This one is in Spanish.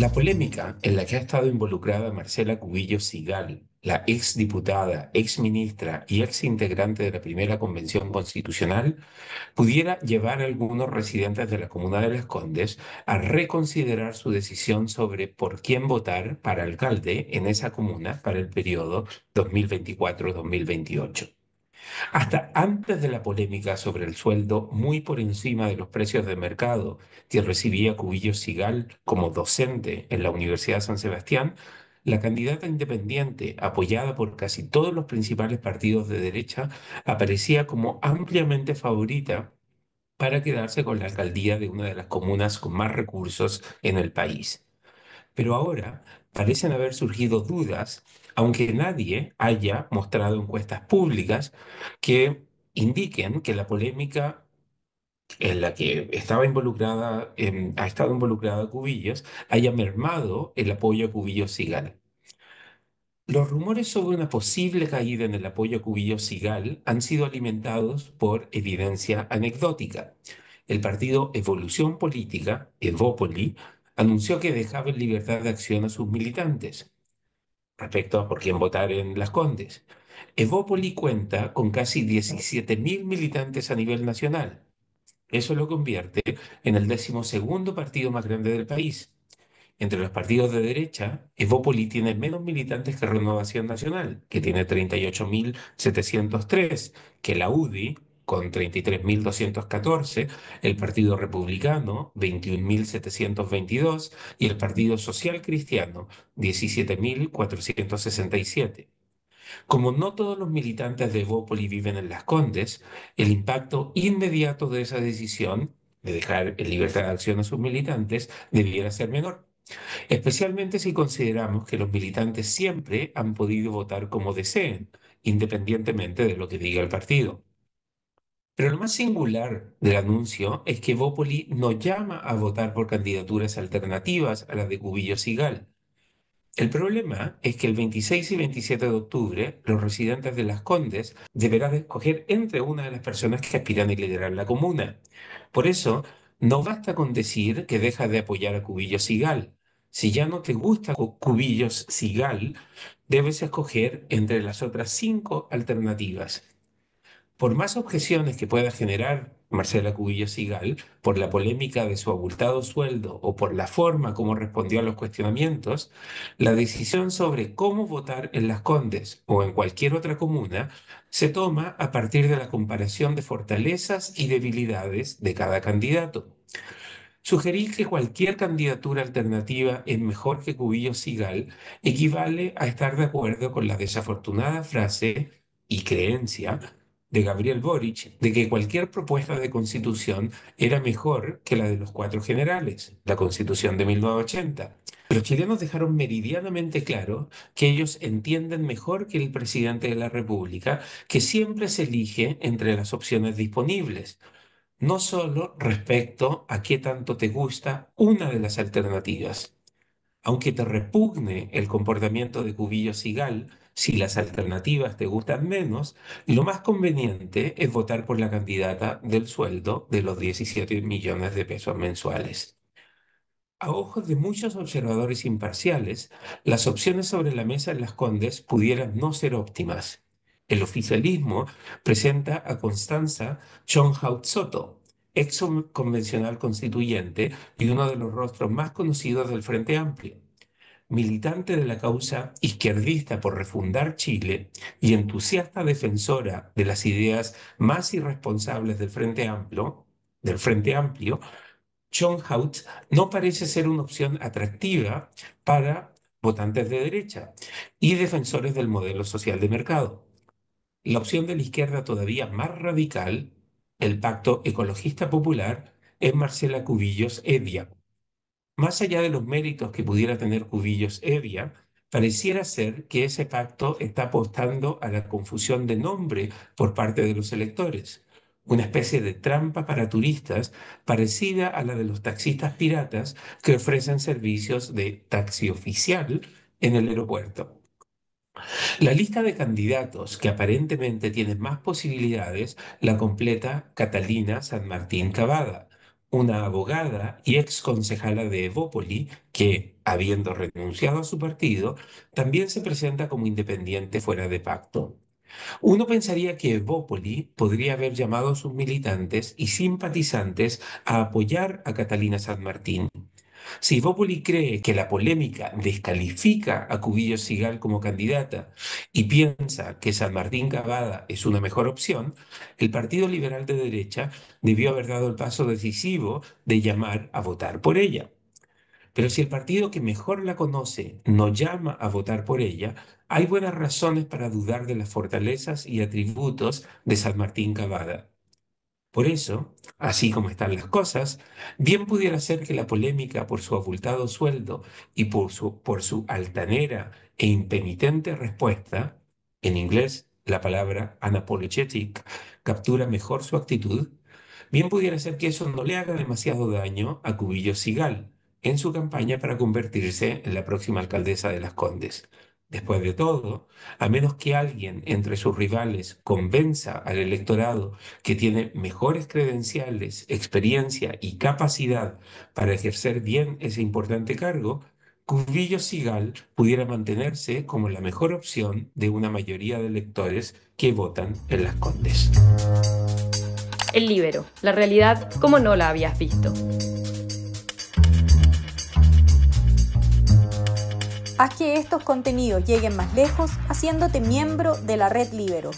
La polémica en la que ha estado involucrada Marcela Cubillo Sigal, la ex diputada, ex ministra y ex integrante de la primera convención constitucional, pudiera llevar a algunos residentes de la comuna de Las Condes a reconsiderar su decisión sobre por quién votar para alcalde en esa comuna para el periodo 2024-2028. Hasta antes de la polémica sobre el sueldo muy por encima de los precios de mercado que recibía Cubillo Sigal como docente en la Universidad de San Sebastián, la candidata independiente, apoyada por casi todos los principales partidos de derecha, aparecía como ampliamente favorita para quedarse con la alcaldía de una de las comunas con más recursos en el país. Pero ahora parecen haber surgido dudas, aunque nadie haya mostrado encuestas públicas que indiquen que la polémica en la que estaba involucrada, ha estado involucrada Cubillos, haya mermado el apoyo a Cubillos Sigal. Los rumores sobre una posible caída en el apoyo a Cubillos Sigal han sido alimentados por evidencia anecdótica. El partido Evolución Política, Evópoli, anunció que dejaba en libertad de acción a sus militantes respecto a por quién votar en Las Condes. Evópoli cuenta con casi 17.000 militantes a nivel nacional. Eso lo convierte en el decimosegundo partido más grande del país. Entre los partidos de derecha, Evópoli tiene menos militantes que Renovación Nacional, que tiene 38.703, que la UDI, con 33.214, el Partido Republicano 21.722 y el Partido Social Cristiano 17.467. Como no todos los militantes de Evópoli viven en Las Condes, el impacto inmediato de esa decisión de dejar libertad de acción a sus militantes debiera ser menor. Especialmente si consideramos que los militantes siempre han podido votar como deseen, independientemente de lo que diga el partido. Pero lo más singular del anuncio es que Vopoli no llama a votar por candidaturas alternativas a las de Cubillos y El problema es que el 26 y 27 de octubre los residentes de Las Condes deberán escoger entre una de las personas que aspiran a liderar la comuna. Por eso, no basta con decir que dejas de apoyar a Cubillos Sigal. Si ya no te gusta Cubillos Sigal, debes escoger entre las otras cinco alternativas. Por más objeciones que pueda generar Marcela Cubillo Sigal por la polémica de su abultado sueldo o por la forma como respondió a los cuestionamientos, la decisión sobre cómo votar en Las Condes o en cualquier otra comuna se toma a partir de la comparación de fortalezas y debilidades de cada candidato. Sugerir que cualquier candidatura alternativa es mejor que Cubillo Sigal equivale a estar de acuerdo con la desafortunada frase y creencia de Gabriel Boric de que cualquier propuesta de constitución era mejor que la de los cuatro generales, la constitución de 1980. Los chilenos dejaron meridianamente claro que ellos entienden mejor que el presidente de la República que siempre se elige entre las opciones disponibles, no solo respecto a qué tanto te gusta una de las alternativas. Aunque te repugne el comportamiento de Cubillo Sigal, si las alternativas te gustan menos, lo más conveniente es votar por la candidata del sueldo de los 17 millones de pesos mensuales. A ojos de muchos observadores imparciales, las opciones sobre la mesa en las Condes pudieran no ser óptimas. El oficialismo presenta a Constanza John Soto, ex convencional constituyente y uno de los rostros más conocidos del Frente Amplio militante de la causa izquierdista por refundar Chile y entusiasta defensora de las ideas más irresponsables del Frente Amplio, del John Hout no parece ser una opción atractiva para votantes de derecha y defensores del modelo social de mercado. La opción de la izquierda todavía más radical, el Pacto Ecologista Popular, es Marcela Cubillos Edia, más allá de los méritos que pudiera tener Cubillos Evia, pareciera ser que ese pacto está apostando a la confusión de nombre por parte de los electores, una especie de trampa para turistas parecida a la de los taxistas piratas que ofrecen servicios de taxi oficial en el aeropuerto. La lista de candidatos que aparentemente tienen más posibilidades la completa Catalina San Martín Cavada, una abogada y ex concejala de Evópoli, que, habiendo renunciado a su partido, también se presenta como independiente fuera de pacto. Uno pensaría que Evópoli podría haber llamado a sus militantes y simpatizantes a apoyar a Catalina San Martín, si Bopoli cree que la polémica descalifica a Cubillo Sigal como candidata y piensa que San Martín Cavada es una mejor opción, el Partido Liberal de Derecha debió haber dado el paso decisivo de llamar a votar por ella. Pero si el partido que mejor la conoce no llama a votar por ella, hay buenas razones para dudar de las fortalezas y atributos de San Martín Cavada. Por eso, así como están las cosas, bien pudiera ser que la polémica por su abultado sueldo y por su, altanera e impenitente respuesta, en inglés la palabra unapologetic captura mejor su actitud, bien pudiera ser que eso no le haga demasiado daño a Cubillo Sigal en su campaña para convertirse en la próxima alcaldesa de Las Condes. Después de todo, a menos que alguien entre sus rivales convenza al electorado que tiene mejores credenciales, experiencia y capacidad para ejercer bien ese importante cargo, Cubillo Sigal pudiera mantenerse como la mejor opción de una mayoría de electores que votan en las Condes. El Libero, la realidad como no la habías visto. Haz que estos contenidos lleguen más lejos haciéndote miembro de la red Libero.